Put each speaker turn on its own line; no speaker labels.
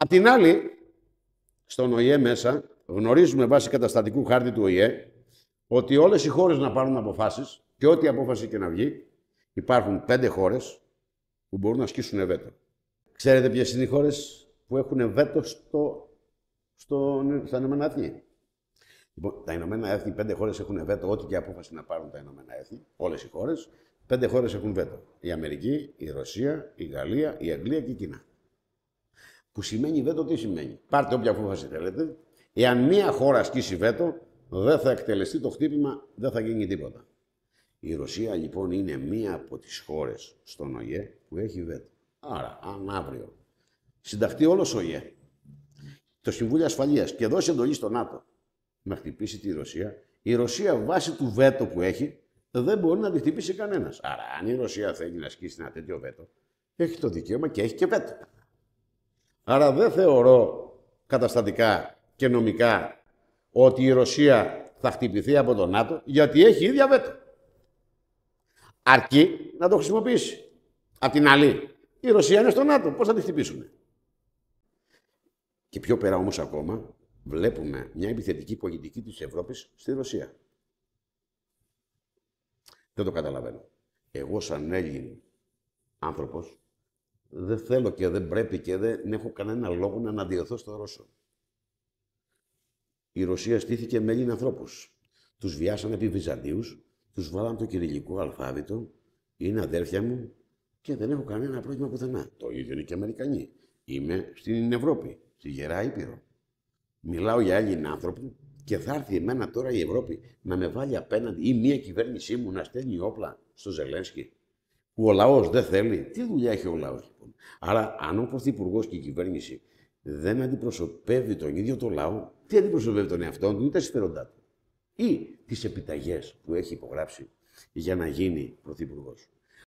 Απ' την άλλη, στον ΟΗΕ μέσα, γνωρίζουμε βάσει καταστατικού χάρτη του ΟΗΕ, ότι όλες οι χώρες να πάρουν αποφάσεις και ό,τι απόφαση και να βγει, υπάρχουν πέντε χώρες που μπορούν να ασκήσουν βέτο. Ξέρετε ποιες είναι οι χώρες που έχουν βέτο στο, στο, στα Ηνωμένα Έθνη. Λοιπόν, τα Ηνωμένα Έθνη, πέντε χώρες έχουν βέτο, ό,τι και απόφαση να πάρουν τα Ηνωμένα Έθνη, όλες οι χώρες. Πέντε χώρες έχουν βέτο. Η Αμερική, η Ρωσία, η Γαλλία, η Αγγλία και η Κίνα. Που σημαίνει βέτο τι σημαίνει. Πάρτε όποια απόφαση θέλετε. Εάν μία χώρα ασκήσει βέτο, δεν θα εκτελεστεί το χτύπημα, δεν θα γίνει τίποτα. Η Ρωσία λοιπόν είναι μία από τις χώρες στον ΟΙΕ που έχει βέτο. Άρα, αν αύριο συνταχθεί όλος ο ΟΙΕ, το Συμβούλιο ασφαλείας και δώσει εντολή στο ΝΑΤΟ να χτυπήσει τη Ρωσία, η Ρωσία βάσει του βέτο που έχει δεν μπορεί να τη χτυπήσει κανένας. Άρα, αν η Ρωσία θέλει να ασκήσει ένα τέτοιο βέτο, έχει το δικαίωμα και έχει και βέτο. Άρα δεν θεωρώ καταστατικά και νομικά ότι η Ρωσία θα χτυπηθεί από τον ΝΑΤΟ, γιατί έχει ίδια βέτο. Αρκεί να το χρησιμοποιήσει. Απ' την άλλη, η Ρωσία είναι στο ΝΑΤΟ. Πώς θα τη χτυπήσουν. Και πιο πέρα όμως ακόμα, βλέπουμε μια επιθετική πολιτική της Ευρώπης στη Ρωσία. Δεν το καταλαβαίνω. Εγώ σαν Έλλην άνθρωπος, δεν θέλω και δεν πρέπει και δεν έχω κανένα λόγο να αναδιωθώ στο Ρώσο. Η Ρωσία στήθηκε με Έλληνα ανθρώπους. Τους βιάσανε επί Βυζαντίους, τους βάλαν το κυριλικό αλφάβητο, είναι αδέρφια μου και δεν έχω κανένα πρόβλημα πουθενά. Το ίδιο είναι και οι Αμερικανοί. Είμαι στην Ευρώπη, στη Γερά Ήπειρο. Μιλάω για Έλληνα άνθρωπο και θα έρθει εμένα τώρα η Ευρώπη να με βάλει απέναντι ή μια κυβέρνησή μου να στέλνει όπλα στο Ζελένσκι ο λαός δεν θέλει. Τι δουλειά έχει ο λαός λοιπόν. Άρα, αν ο Πρωθυπουργός και η κυβέρνηση δεν αντιπροσωπεύει τον ίδιο τον λαό, τι αντιπροσωπεύει τον εαυτό του ή τα συμφέροντά του. Ή τις επιταγές που έχει υπογράψει για να γίνει Πρωθυπουργός.